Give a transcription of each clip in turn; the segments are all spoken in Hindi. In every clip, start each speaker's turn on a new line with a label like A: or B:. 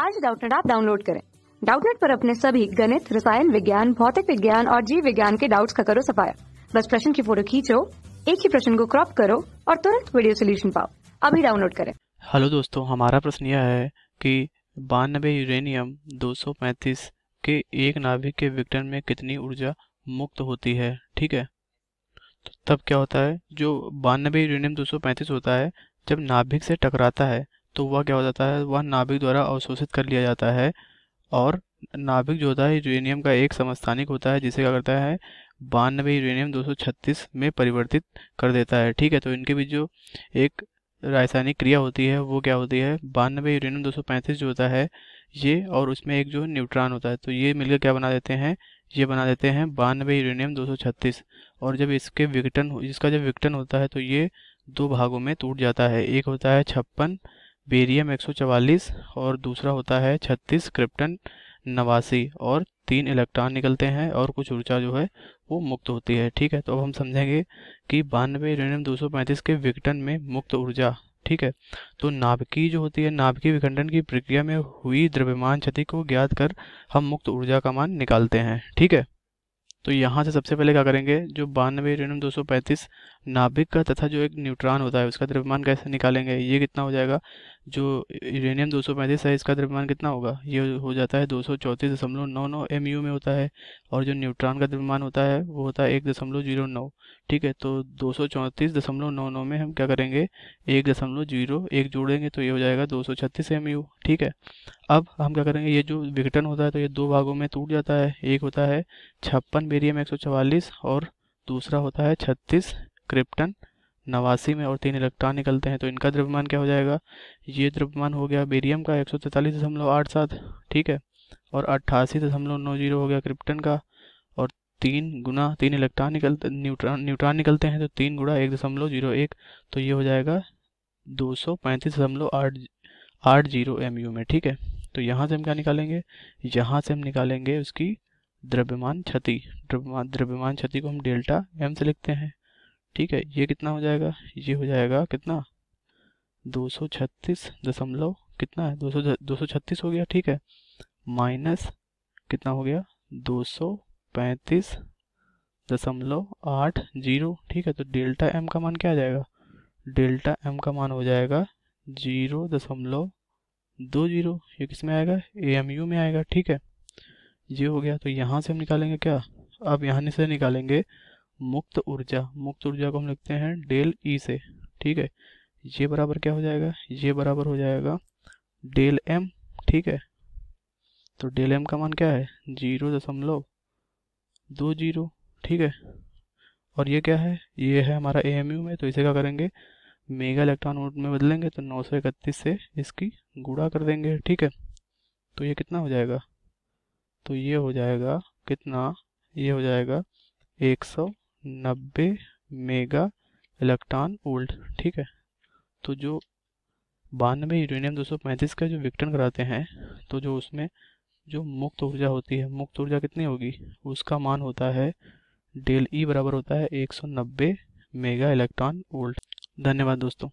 A: आज डाउटनेट आप डाउनलोड करें डाउटनेट पर अपने सभी गणित रसायन विज्ञान भौतिक विज्ञान और जीव विज्ञान के डाउट्स का करो सफाया बस प्रश्न की फोटो खींचो एक ही प्रश्न को क्रॉप करो और तुरंत वीडियो सोल्यूशन पाओ अभी डाउनलोड करें हेलो दोस्तों हमारा प्रश्न यह है कि बानबे यूरेनियम 235 के एक नाभिक के विघटन में कितनी ऊर्जा मुक्त होती है ठीक है तो तब क्या होता है जो बानबे यूरेनियम 235 होता है जब नाभिक से टकराता है तो वह क्या हो जाता है वह नाभिक द्वारा अवशोषित कर लिया जाता है और नाभिक जो होता है यूरेनियम का एक समस्थानिक होता है जिसे क्या करता है बानवे यूरेनियम 236 में परिवर्तित कर देता है ठीक है तो इनके बीच जो एक रासायनिक क्रिया होती है वो क्या होती है बानवे यूरेनियम 235 जो होता है ये और उसमें एक जो न्यूट्रॉन होता है तो ये मिलकर क्या बना देते हैं ये बना देते हैं बानवे यूरेनियम 236 और जब इसके विघटन इसका जब विघटन होता है तो ये दो भागों में टूट जाता है एक होता है छप्पन बेरियम 144 और दूसरा होता है 36 क्रिप्टन नवासी और तीन इलेक्ट्रॉन निकलते हैं और कुछ ऊर्जा जो है वो मुक्त होती है ठीक है तो अब हम समझेंगे कि बानवे यूरेनियम 235 के विघटन में मुक्त ऊर्जा ठीक है तो नाभिकी जो होती है नाभिकी विखंडन की प्रक्रिया में हुई द्रव्यमान क्षति को ज्ञात कर हम मुक्त ऊर्जा का मान निकालते हैं ठीक है तो यहाँ से सबसे पहले क्या करेंगे जो बानवे यूरेनियम दो नाभिक का तथा जो एक न्यूट्रॉन होता है उसका द्रव्यमान कैसे निकालेंगे ये कितना हो जाएगा जो यूरेनियम दो है इसका द्रव्यमान कितना होगा ये हो जाता है दो सौ चौंतीस दशमलव नौ नौ एम यू में होता है और जो न्यूट्रॉन का द्रव्यमान होता है वो होता है एक दशमलव जीरो नौ ठीक है तो दो सौ चौंतीस दशमलव नौ नौ में हम क्या करेंगे एक दशमलव जीरो एक जोड़ेंगे तो ये हो जाएगा दो सौ छत्तीस एम यू ठीक है अब हम क्या करेंगे ये जो विघटन होता है तो ये दो भागों में टूट जाता है एक होता है छप्पन बेरियम एक सौ चवालीस और दूसरा होता है छत्तीस क्रिप्टन नवासी में और तीन इलेक्ट्रॉन निकलते हैं तो इनका द्रव्यमान क्या हो जाएगा ये द्रव्यमान हो गया बेरियम का एक सौ तैंतालीस दशमलव आठ सात ठीक है और अट्ठासी दशमलव नौ जीरो हो गया क्रिप्टन का और तीन गुना तीन इलेक्ट्रॉन निकलते न्यूट्रॉन न्यूट्रॉन निकलते हैं तो तीन गुणा एक दशमलव जीरो एक तो ये हो जाएगा दो सौ पैंतीस दशमलव आठ आठ जीरो एम यू में ठीक है तो यहाँ से हम क्या निकालेंगे यहाँ से हम निकालेंगे उसकी द्रव्यमान क्षति द्रव्यमान द्रव्यमान क्षति को हम डेल्टा एम से लिखते हैं ठीक है ये कितना हो जाएगा ये हो जाएगा कितना दो सौ छत्तीस दशमलव कितना है दो सौ दो सौ छत्तीस हो गया ठीक है माइनस कितना हो गया दो सौ पैंतीस दशमलव आठ जीरो ठीक है तो डेल्टा एम का मान क्या आ जाएगा डेल्टा एम का मान हो जाएगा जीरो दशमलव दो जीरो ये किस में आएगा ए एम यू में आएगा ठीक है ये हो गया तो यहाँ से हम निकालेंगे क्या अब यहाँ से निकालेंगे मुक्त ऊर्जा मुक्त ऊर्जा को हम लिखते हैं डेल ई e से ठीक है ये बराबर क्या हो जाएगा ये बराबर हो जाएगा डेल एम ठीक है तो डेल एम का मान क्या है जीरो दशमलव दो जीरो ठीक है और ये क्या है ये है हमारा ए एम यू में तो इसे क्या करेंगे मेगा इलेक्ट्रॉन वोल्ट में बदलेंगे तो नौ सौ इकतीस से इसकी गुड़ा कर देंगे ठीक है तो ये कितना हो जाएगा तो ये हो जाएगा कितना ये हो जाएगा एक सौ नब्बे मेगा इलेक्ट्रॉन वोल्ट ठीक है तो जो बानवे यूरेनियम दो का जो विकटन कराते हैं तो जो उसमें जो मुक्त ऊर्जा होती है मुक्त ऊर्जा कितनी होगी उसका मान होता है डेल ई बराबर होता है 190 मेगा इलेक्ट्रॉन वोल्ट धन्यवाद दोस्तों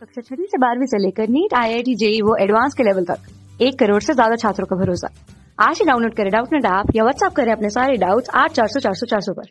A: कक्षा छठी से बारहवीं से लेकर NEET I I T JEE वो एडवांस के लेवल तक एक करोड़ से ज्यादा छात्रों का भरोसा आज ही डाउनलोड करें डाउट नेट ऐप या व्हाट्सअप करें अपने सारे डाउट आठ चार सौ चार सौ चार सौ पर